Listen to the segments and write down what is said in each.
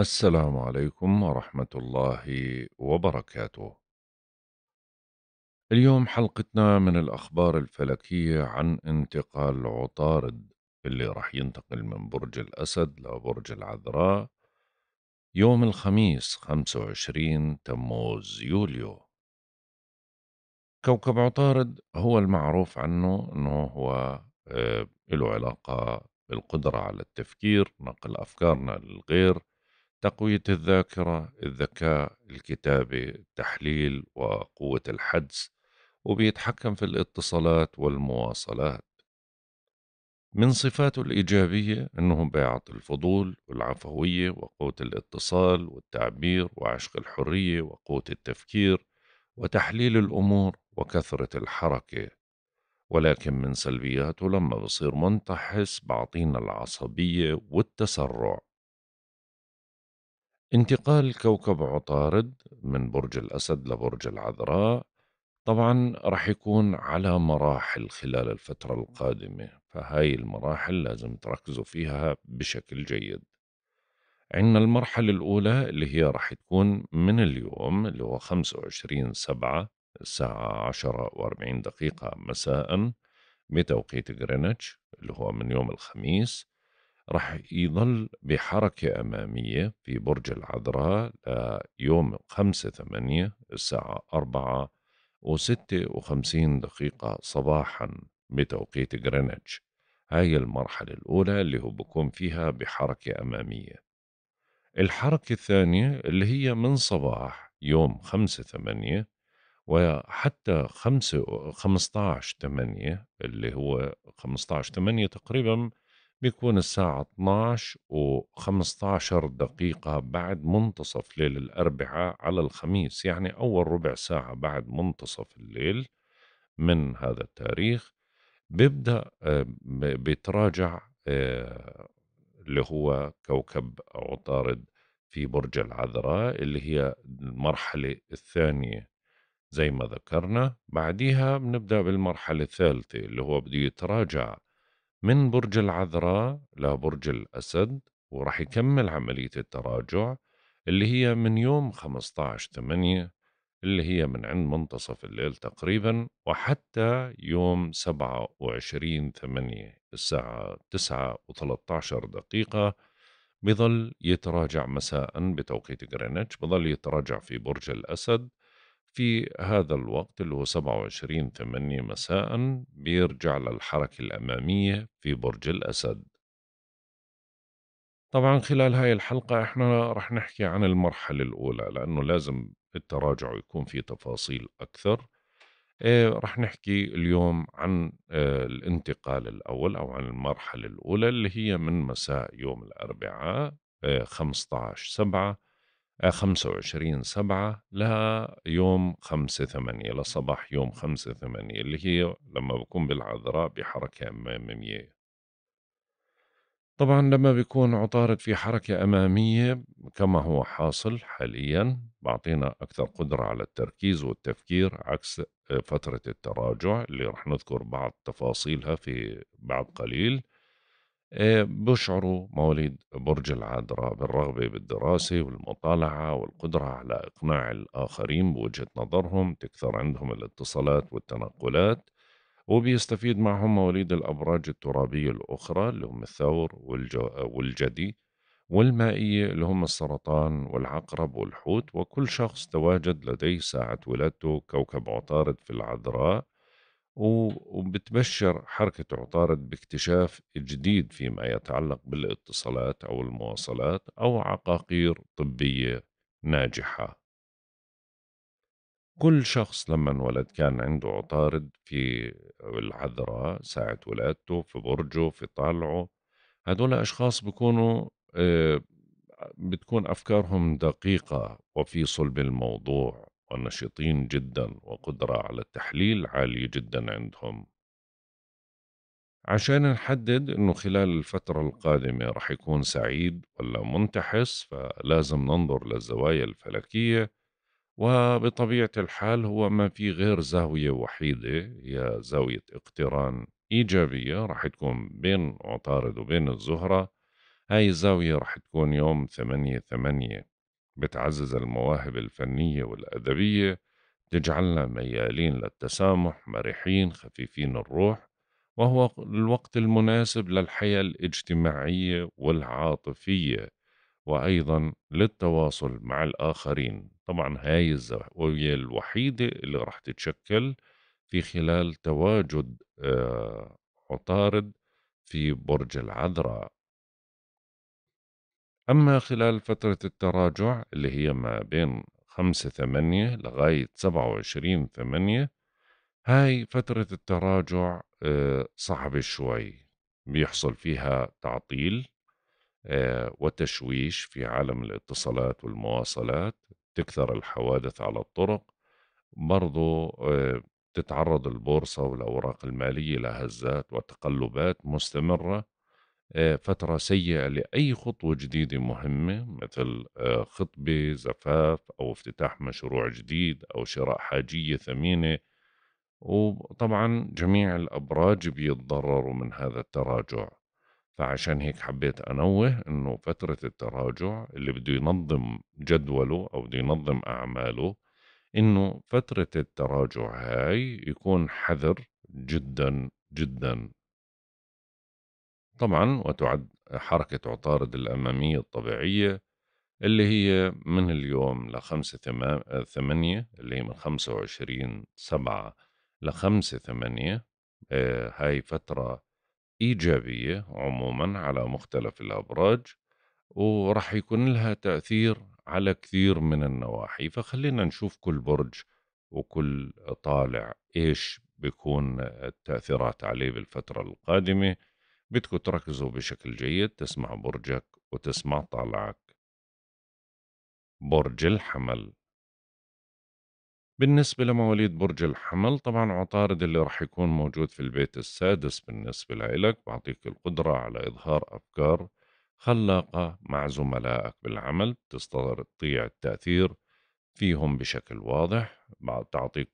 السلام عليكم ورحمة الله وبركاته. اليوم حلقتنا من الأخبار الفلكية عن انتقال عطارد اللي راح ينتقل من برج الأسد لبرج العذراء يوم الخميس 25 تموز يوليو. كوكب عطارد هو المعروف عنه أنه هو آه، له علاقة بالقدرة على التفكير نقل أفكارنا للغير تقوية الذاكرة الذكاء الكتابة التحليل وقوة الحدس وبيتحكم في الاتصالات والمواصلات من صفاته الإيجابية أنه بيعطي الفضول والعفوية وقوة الاتصال والتعبير وعشق الحرية وقوة التفكير وتحليل الأمور وكثرة الحركة ولكن من سلبياته لما بصير منتحس بعطينا العصبية والتسرع انتقال كوكب عطارد من برج الأسد لبرج العذراء طبعا راح يكون على مراحل خلال الفترة القادمة فهاي المراحل لازم تركزوا فيها بشكل جيد عندنا المرحلة الأولى اللي هي راح تكون من اليوم اللي هو 25 سبعة الساعة 10 و40 دقيقة مساء بتوقيت غرينتش اللي هو من يوم الخميس رح يظل بحركة أمامية في برج العذراء ليوم خمسة ثمانية الساعة أربعة وستة وخمسين دقيقة صباحا بتوقيت غرينتش هاي المرحلة الأولى اللي هو بكون فيها بحركة أمامية الحركة الثانية اللي هي من صباح يوم خمسة ثمانية وحتى خمسة خمسة عشر ثمانية اللي هو خمسة ثمانية تقريباً بيكون الساعة 12 و15 دقيقة بعد منتصف ليل الأربعاء على الخميس يعني أول ربع ساعة بعد منتصف الليل من هذا التاريخ بيبدأ آه، بيتراجع آه، اللي هو كوكب عطارد في برج العذراء اللي هي المرحلة الثانية زي ما ذكرنا بعديها بنبدأ بالمرحلة الثالثة اللي هو بده يتراجع من برج العذراء لبرج الأسد وراح يكمل عملية التراجع اللي هي من يوم 15 8 اللي هي من عند منتصف الليل تقريبا وحتى يوم 27 8 الساعة 9 و13 دقيقة بظل يتراجع مساء بتوقيت غرينتش بظل يتراجع في برج الأسد في هذا الوقت اللي هو 27 8 مساء بيرجع للحركة الأمامية في برج الأسد طبعا خلال هاي الحلقة احنا رح نحكي عن المرحلة الأولى لأنه لازم التراجع يكون في تفاصيل أكثر اه رح نحكي اليوم عن اه الانتقال الأول أو عن المرحلة الأولى اللي هي من مساء يوم الأربعاء اه 15 سبعة 25 سبعة ليوم 5 8 لصباح يوم 5 8 اللي هي لما بكون بالعذراء بحركة أمامية طبعا لما بيكون عطارد في حركة أمامية كما هو حاصل حاليا بعطينا أكثر قدرة على التركيز والتفكير عكس آه، فترة التراجع اللي رح نذكر بعض تفاصيلها في بعد قليل آه، بشعروا مواليد برج العذراء بالرغبة بالدراسة والمطالعة والقدرة على إقناع الآخرين بوجهة نظرهم تكثر عندهم الاتصالات والتنقلات وبيستفيد معهم مواليد الأبراج الترابية الأخرى اللي هم الثور والجدي والمائية اللي هم السرطان والعقرب والحوت وكل شخص تواجد لديه ساعة ولادته كوكب عطارد في العذراء وبتبشر حركة عطارد باكتشاف جديد فيما يتعلق بالاتصالات أو المواصلات أو عقاقير طبية ناجحة كل شخص لما انولد كان عنده عطارد في العذراء ساعة ولادته في برجه في طالعه هدول أشخاص بيكونوا آه، بتكون أفكارهم دقيقة وفي صلب الموضوع ونشيطين جدا وقدرة على التحليل عالية جدا عندهم عشان نحدد انه خلال الفترة القادمة رح يكون سعيد ولا منتحس فلازم ننظر للزوايا الفلكية وبطبيعة الحال هو ما في غير زاوية وحيدة هي زاوية اقتران إيجابية رح تكون بين عطارد وبين الزهرة هاي الزاوية رح تكون يوم ثمانية ثمانية بتعزز المواهب الفنية والأدبية تجعلنا ميالين للتسامح مرحين خفيفين الروح وهو الوقت المناسب للحياة الاجتماعية والعاطفية وأيضا للتواصل مع الآخرين طبعا هاي الزاوية الوحيدة اللي راح تتشكل في خلال تواجد آه، عطارد في برج العذراء أما خلال فترة التراجع اللي هي ما بين خمسة ثمانية لغاية سبعة وعشرين ثمانية هاي فترة التراجع آه، صعبة شوي بيحصل فيها تعطيل آه، وتشويش في عالم الاتصالات والمواصلات تكثر الحوادث على الطرق برضو آه، تتعرض البورصة والأوراق المالية لهزات وتقلبات مستمرة آه، فترة سيئة لأي خطوة جديدة مهمة مثل آه، خطبة زفاف أو افتتاح مشروع جديد أو شراء حاجية ثمينة وطبعا جميع الأبراج بيتضرروا من هذا التراجع فعشان هيك حبيت أنوه أنه فترة التراجع اللي بده ينظم جدوله أو بده ينظم أعماله أنه فترة التراجع هاي يكون حذر جدا جدا طبعا وتعد حركة عطارد الأمامية الطبيعية اللي هي من اليوم لخمسة ثمانية اللي هي من خمسة وعشرين سبعة لخمسة ثمانية آه، هاي فترة إيجابية عموما على مختلف الأبراج ورح يكون لها تأثير على كثير من النواحي فخلينا نشوف كل برج وكل طالع إيش بيكون التأثيرات عليه بالفترة القادمة بدكم تركزوا بشكل جيد تسمع برجك وتسمع طالعك برج الحمل بالنسبة لمواليد برج الحمل طبعا عطارد اللي راح يكون موجود في البيت السادس بالنسبة لإلك بعطيك القدرة على إظهار أفكار خلاقة مع زملائك بالعمل تستطيع التأثير فيهم بشكل واضح تعطيك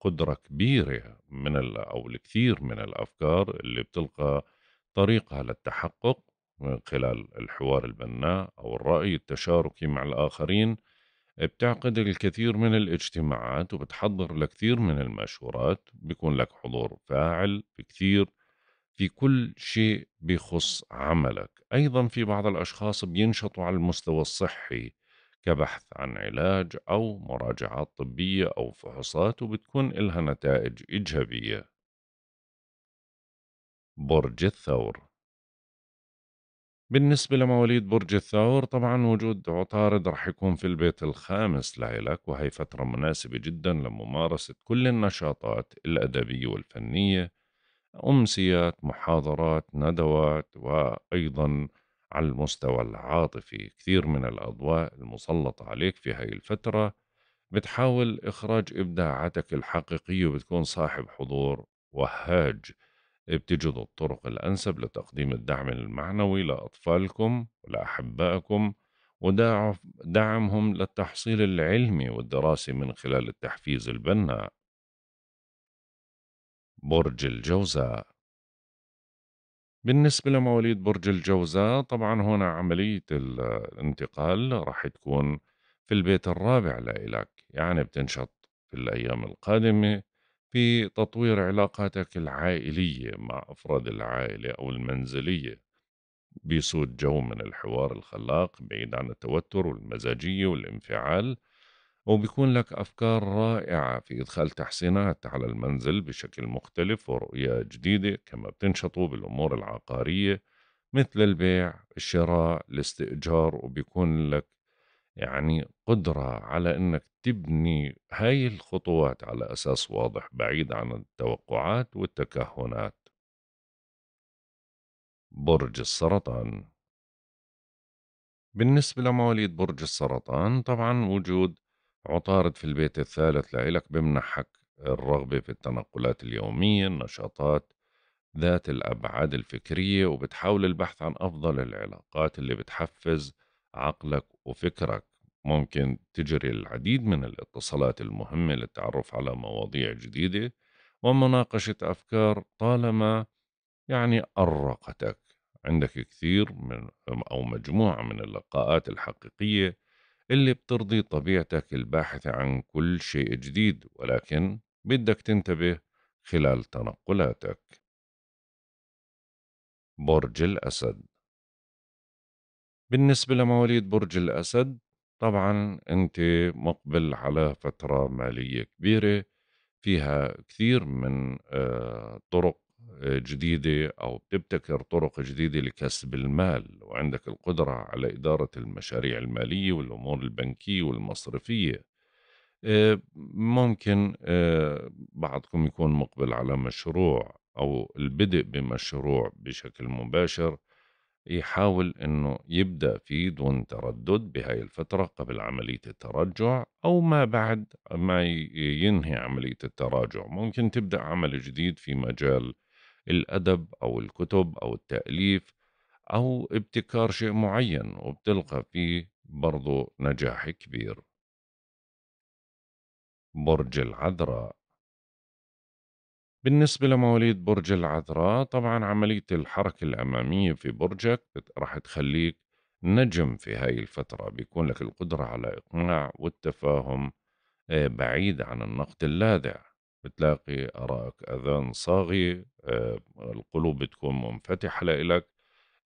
قدرة كبيرة من أو الكثير من الأفكار اللي بتلقى طريقها للتحقق من خلال الحوار البناء أو الرأي التشاركي مع الآخرين بتعقد الكثير من الاجتماعات وبتحضر لكثير من المشورات بيكون لك حضور فاعل في كثير في كل شيء بيخص عملك أيضا في بعض الأشخاص بينشطوا على المستوى الصحي كبحث عن علاج أو مراجعات طبية أو فحوصات وبتكون إلها نتائج إيجابية برج الثور بالنسبة لمواليد برج الثور طبعا وجود عطارد رح يكون في البيت الخامس لإلك وهي فترة مناسبة جدا لممارسة كل النشاطات الأدبية والفنية أمسيات محاضرات ندوات وأيضا على المستوى العاطفي كثير من الأضواء المسلطة عليك في هاي الفترة بتحاول إخراج إبداعاتك الحقيقية وبتكون صاحب حضور وهاج ابتجدوا الطرق الأنسب لتقديم الدعم المعنوي لأطفالكم ولأحبائكم ودعمهم للتحصيل العلمي والدراسي من خلال التحفيز البناء برج الجوزاء بالنسبة لمواليد برج الجوزاء طبعا هنا عملية الانتقال راح تكون في البيت الرابع لإلك يعني بتنشط في الأيام القادمة في تطوير علاقاتك العائلية مع أفراد العائلة أو المنزلية بيسود جو من الحوار الخلاق بعيد عن التوتر والمزاجية والانفعال وبيكون لك أفكار رائعة في إدخال تحسينات على المنزل بشكل مختلف ورؤية جديدة كما بتنشطوا بالأمور العقارية مثل البيع الشراء الاستئجار وبيكون لك يعني قدرة على أنك تبني هاي الخطوات على أساس واضح بعيد عن التوقعات والتكهنات برج السرطان بالنسبة لمواليد برج السرطان طبعا وجود عطارد في البيت الثالث لإلك بمنحك الرغبة في التنقلات اليومية النشاطات ذات الأبعاد الفكرية وبتحاول البحث عن أفضل العلاقات اللي بتحفز عقلك وفكرك ممكن تجري العديد من الاتصالات المهمة للتعرف على مواضيع جديدة ومناقشة أفكار طالما يعني أرقتك عندك كثير من أو مجموعة من اللقاءات الحقيقية اللي بترضي طبيعتك الباحثة عن كل شيء جديد ولكن بدك تنتبه خلال تنقلاتك برج الأسد بالنسبة لمواليد برج الأسد طبعا أنت مقبل على فترة مالية كبيرة فيها كثير من آه، طرق آه، جديدة أو بتبتكر طرق جديدة لكسب المال وعندك القدرة على إدارة المشاريع المالية والأمور البنكية والمصرفية آه، ممكن بعضكم يكون مقبل على مشروع أو البدء بمشروع بشكل مباشر يحاول أنه يبدأ فيه دون تردد بهاي الفترة قبل عملية التراجع أو ما بعد ما ينهي عملية التراجع ممكن تبدأ عمل جديد في مجال الأدب أو الكتب أو التأليف أو ابتكار شيء معين وبتلقى فيه برضو نجاح كبير برج العذراء بالنسبة لمواليد برج العذراء طبعا عملية الحركة الأمامية في برجك راح تخليك نجم في هاي الفترة بيكون لك القدرة على إقناع والتفاهم آه، بعيد عن النقد اللاذع بتلاقي أراك أذان صاغية آه، القلوب بتكون منفتحة لإلك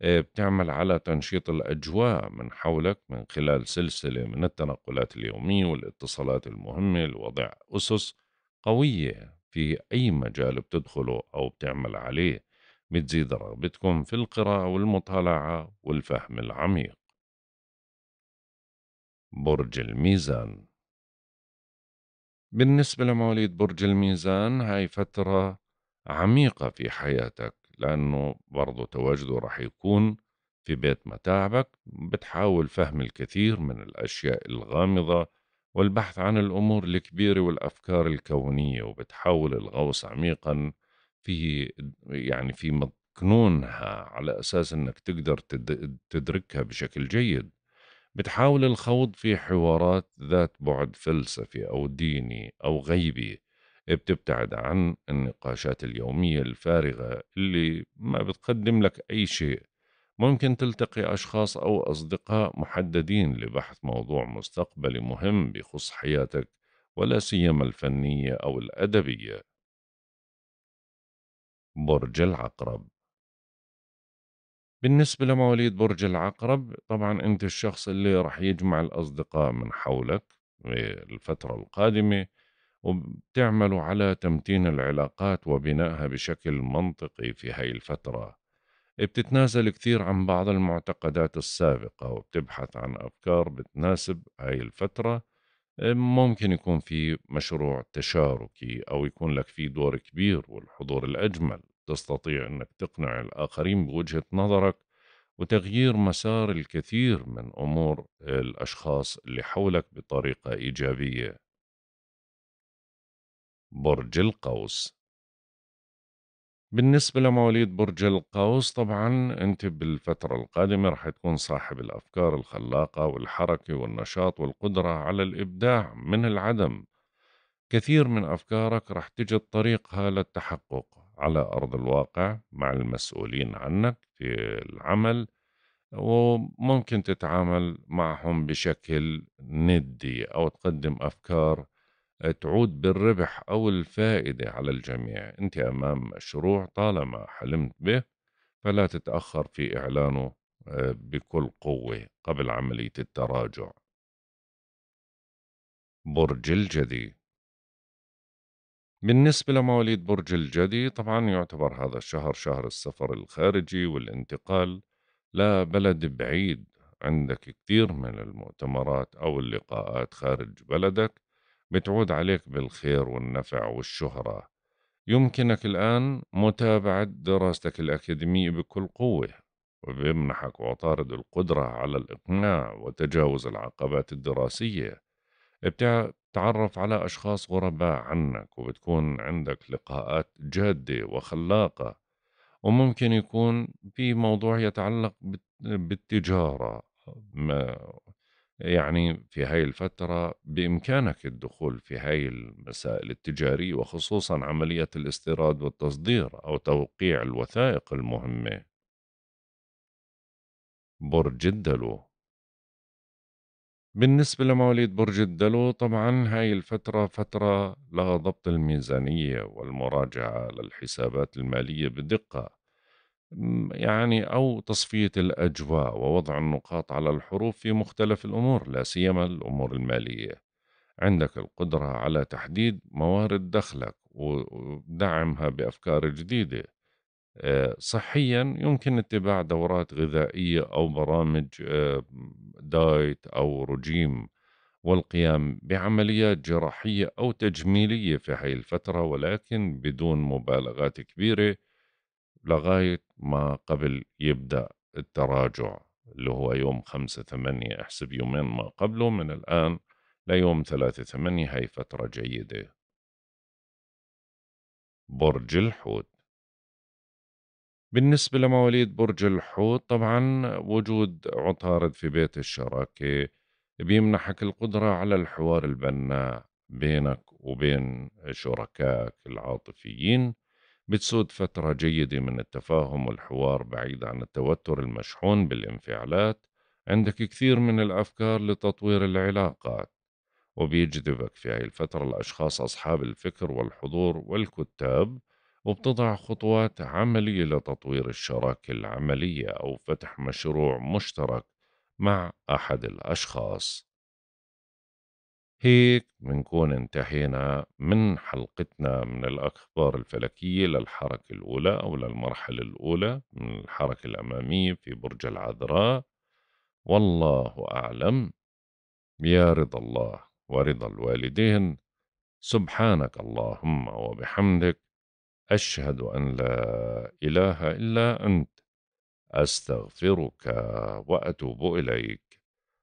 آه، بتعمل على تنشيط الأجواء من حولك من خلال سلسلة من التنقلات اليومية والاتصالات المهمة لوضع أسس قوية في أي مجال بتدخله أو بتعمل عليه بتزيد رغبتكم في القراءة والمطالعة والفهم العميق برج الميزان بالنسبة لمواليد برج الميزان هاي فترة عميقة في حياتك لأنه برضو تواجده رح يكون في بيت متاعبك بتحاول فهم الكثير من الأشياء الغامضة والبحث عن الأمور الكبيرة والأفكار الكونية وبتحاول الغوص عميقا في يعني في مكنونها على أساس أنك تقدر تدركها بشكل جيد بتحاول الخوض في حوارات ذات بعد فلسفي أو ديني أو غيبي بتبتعد عن النقاشات اليومية الفارغة اللي ما بتقدم لك أي شيء ممكن تلتقي أشخاص أو أصدقاء محددين لبحث موضوع مستقبلي مهم بخص حياتك ولا سيما الفنية أو الأدبية. برج العقرب بالنسبة لمواليد برج العقرب طبعا أنت الشخص اللي رح يجمع الأصدقاء من حولك في الفترة القادمة وبتعملوا على تمتين العلاقات وبنائها بشكل منطقي في هاي الفترة بتتنازل كثير عن بعض المعتقدات السابقة وبتبحث عن أفكار بتناسب هاي الفترة ممكن يكون في مشروع تشاركي أو يكون لك في دور كبير والحضور الأجمل تستطيع أنك تقنع الآخرين بوجهة نظرك وتغيير مسار الكثير من أمور الأشخاص اللي حولك بطريقة إيجابية برج القوس بالنسبة لمواليد برج القوس طبعا أنت بالفترة القادمة رح تكون صاحب الأفكار الخلاقة والحركة والنشاط والقدرة على الإبداع من العدم كثير من أفكارك رح تجد طريقها للتحقق على أرض الواقع مع المسؤولين عنك في العمل وممكن تتعامل معهم بشكل ندي أو تقدم أفكار تعود بالربح أو الفائدة على الجميع أنت أمام مشروع طالما حلمت به فلا تتأخر في إعلانه آه، بكل قوة قبل عملية التراجع برج الجدي بالنسبة لمواليد برج الجدي طبعا يعتبر هذا الشهر شهر السفر الخارجي والانتقال لبلد بعيد عندك كثير من المؤتمرات أو اللقاءات خارج بلدك بتعود عليك بالخير والنفع والشهرة يمكنك الآن متابعة دراستك الأكاديمية بكل قوة وبيمنحك عطارد القدرة على الإقناع وتجاوز العقبات الدراسية بتتعرف على أشخاص غرباء عنك وبتكون عندك لقاءات جادة وخلاقة وممكن يكون في موضوع يتعلق بالتجارة يعني في هاي الفترة بإمكانك الدخول في هاي المسائل التجارية وخصوصا عملية الاستيراد والتصدير أو توقيع الوثائق المهمة برج الدلو بالنسبة لمواليد برج الدلو طبعا هاي الفترة فترة لها ضبط الميزانية والمراجعة للحسابات المالية بدقة يعني أو تصفية الأجواء ووضع النقاط على الحروف في مختلف الأمور لا سيما الأمور المالية عندك القدرة على تحديد موارد دخلك ودعمها بأفكار جديدة آه، صحيا يمكن اتباع دورات غذائية أو برامج آه، دايت أو رجيم والقيام بعمليات جراحية أو تجميلية في هاي الفترة ولكن بدون مبالغات كبيرة لغاية ما قبل يبدأ التراجع اللي هو يوم خمسة ثمانية احسب يومين ما قبله من الآن ليوم ثلاثة ثمانية هاي فترة جيدة برج الحوت بالنسبة لمواليد برج الحوت طبعا وجود عطارد في بيت الشراكة بيمنحك القدرة على الحوار البناء بينك وبين شركائك العاطفيين بتسود فترة جيدة من التفاهم والحوار بعيد عن التوتر المشحون بالانفعالات عندك كثير من الأفكار لتطوير العلاقات وبيجذبك في هاي الفترة الأشخاص أصحاب الفكر والحضور والكتاب وبتضع خطوات عملية لتطوير الشراكة العملية أو فتح مشروع مشترك مع أحد الأشخاص هيك بنكون انتهينا من حلقتنا من الأخبار الفلكية للحركة الأولى أو للمرحلة الأولى من الحركة الأمامية في برج العذراء والله أعلم يا رضا الله ورضا الوالدين سبحانك اللهم وبحمدك أشهد أن لا إله إلا أنت أستغفرك وأتوب إليك